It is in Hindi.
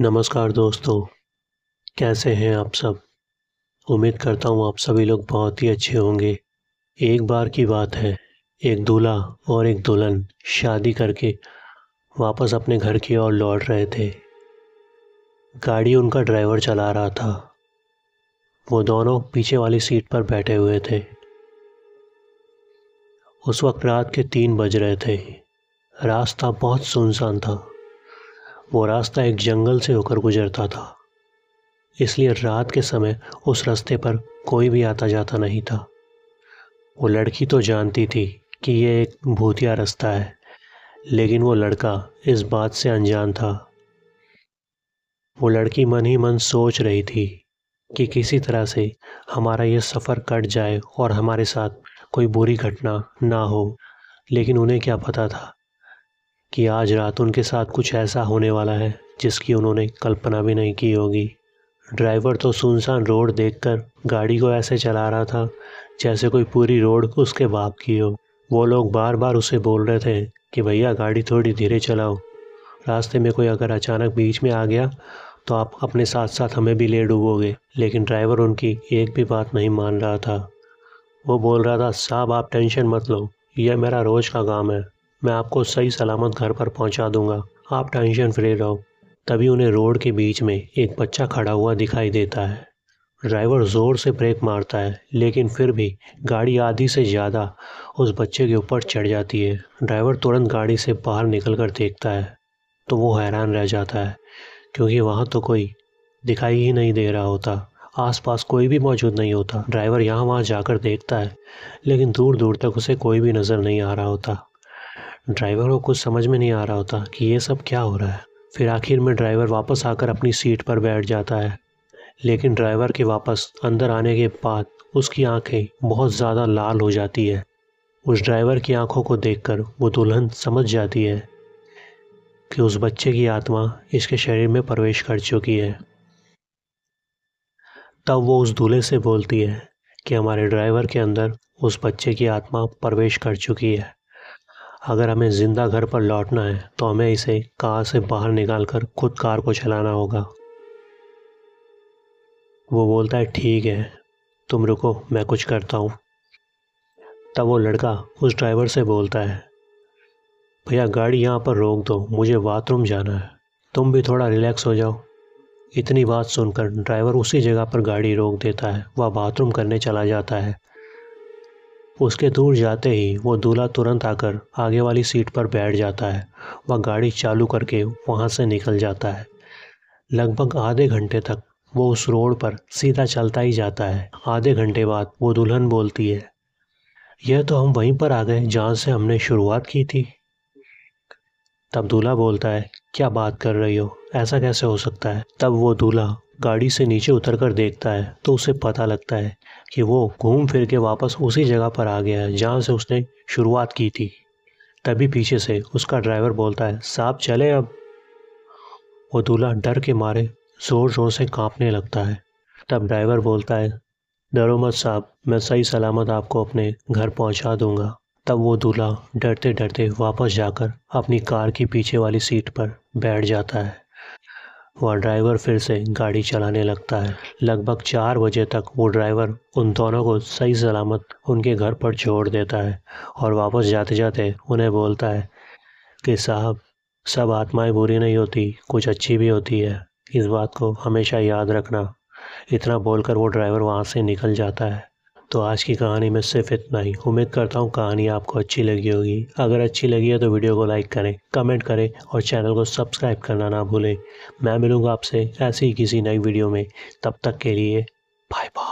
नमस्कार दोस्तों कैसे हैं आप सब उम्मीद करता हूँ आप सभी लोग बहुत ही अच्छे होंगे एक बार की बात है एक दूल्हा और एक दुल्हन शादी करके वापस अपने घर की ओर लौट रहे थे गाड़ी उनका ड्राइवर चला रहा था वो दोनों पीछे वाली सीट पर बैठे हुए थे उस वक्त रात के तीन बज रहे थे रास्ता बहुत सुनसान था वो रास्ता एक जंगल से होकर गुजरता था इसलिए रात के समय उस रास्ते पर कोई भी आता जाता नहीं था वो लड़की तो जानती थी कि ये एक भूतिया रास्ता है लेकिन वो लड़का इस बात से अनजान था वो लड़की मन ही मन सोच रही थी कि किसी तरह से हमारा ये सफ़र कट जाए और हमारे साथ कोई बुरी घटना ना हो लेकिन उन्हें क्या पता था कि आज रात उनके साथ कुछ ऐसा होने वाला है जिसकी उन्होंने कल्पना भी नहीं की होगी ड्राइवर तो सुनसान रोड देखकर गाड़ी को ऐसे चला रहा था जैसे कोई पूरी रोड उसके बाप की हो वो लोग बार बार उसे बोल रहे थे कि भैया गाड़ी थोड़ी धीरे चलाओ रास्ते में कोई अगर अचानक बीच में आ गया तो आप अपने साथ साथ हमें भी ले डूबोगे लेकिन ड्राइवर उनकी एक भी बात नहीं मान रहा था वो बोल रहा था साहब आप टेंशन मत लो यह मेरा रोज़ का काम है मैं आपको सही सलामत घर पर पहुंचा दूंगा आप टेंशन फ्री रहो तभी उन्हें रोड के बीच में एक बच्चा खड़ा हुआ दिखाई देता है ड्राइवर ज़ोर से ब्रेक मारता है लेकिन फिर भी गाड़ी आधी से ज़्यादा उस बच्चे के ऊपर चढ़ जाती है ड्राइवर तुरंत गाड़ी से बाहर निकल कर देखता है तो वो हैरान रह जाता है क्योंकि वहाँ तो कोई दिखाई ही नहीं दे रहा होता आसपास कोई भी मौजूद नहीं होता ड्राइवर यहाँ वहाँ जाकर देखता है लेकिन दूर दूर तक उसे कोई भी नज़र नहीं आ रहा होता ड्राइवर को कुछ समझ में नहीं आ रहा होता कि ये सब क्या हो रहा है फिर आखिर में ड्राइवर वापस आकर अपनी सीट पर बैठ जाता है लेकिन ड्राइवर के वापस अंदर आने के बाद उसकी आंखें बहुत ज़्यादा लाल हो जाती है उस ड्राइवर की आंखों को देखकर वो दुल्हन समझ जाती है कि उस बच्चे की आत्मा इसके शरीर में प्रवेश कर चुकी है तब वो उस दूल्हे से बोलती है कि हमारे ड्राइवर के अंदर उस बच्चे की आत्मा प्रवेश कर चुकी है अगर हमें ज़िंदा घर पर लौटना है तो हमें इसे कार से बाहर निकाल कर खुद कार को चलाना होगा वो बोलता है ठीक है तुम रुको मैं कुछ करता हूँ तब वो लड़का उस ड्राइवर से बोलता है भैया गाड़ी यहाँ पर रोक दो मुझे बाथरूम जाना है तुम भी थोड़ा रिलैक्स हो जाओ इतनी बात सुनकर ड्राइवर उसी जगह पर गाड़ी रोक देता है वह बाथरूम करने चला जाता है उसके दूर जाते ही वो दूल्हा तुरंत आकर आगे वाली सीट पर बैठ जाता है वह गाड़ी चालू करके वहाँ से निकल जाता है लगभग आधे घंटे तक वो उस रोड पर सीधा चलता ही जाता है आधे घंटे बाद वो दुल्हन बोलती है यह तो हम वहीं पर आ गए जहाँ से हमने शुरुआत की थी तब दूल्हा बोलता है क्या बात कर रही हो ऐसा कैसे हो सकता है तब वो दूल्हा गाड़ी से नीचे उतर कर देखता है तो उसे पता लगता है कि वो घूम फिर के वापस उसी जगह पर आ गया है जहाँ से उसने शुरुआत की थी तभी पीछे से उसका ड्राइवर बोलता है साहब चले अब वो दूल्हा डर के मारे ज़ोर ज़ोर से कांपने लगता है तब ड्राइवर बोलता है डरो मत साहब मैं सही सलामत आपको अपने घर पहुंचा दूंगा तब वो दूल्हा डरते डरते वापस जाकर अपनी कार की पीछे वाली सीट पर बैठ जाता है वह ड्राइवर फिर से गाड़ी चलाने लगता है लगभग चार बजे तक वो ड्राइवर उन दोनों को सही सलामत उनके घर पर छोड़ देता है और वापस जाते जाते उन्हें बोलता है कि साहब सब आत्माएं बुरी नहीं होती कुछ अच्छी भी होती है इस बात को हमेशा याद रखना इतना बोलकर वो ड्राइवर वहाँ से निकल जाता है तो आज की कहानी में सिर्फ इतना ही उम्मीद करता हूँ कहानी आपको अच्छी लगी होगी अगर अच्छी लगी है तो वीडियो को लाइक करें कमेंट करें और चैनल को सब्सक्राइब करना ना भूलें मैं मिलूँगा आपसे ऐसी ही किसी नई वीडियो में तब तक के लिए बाय बाय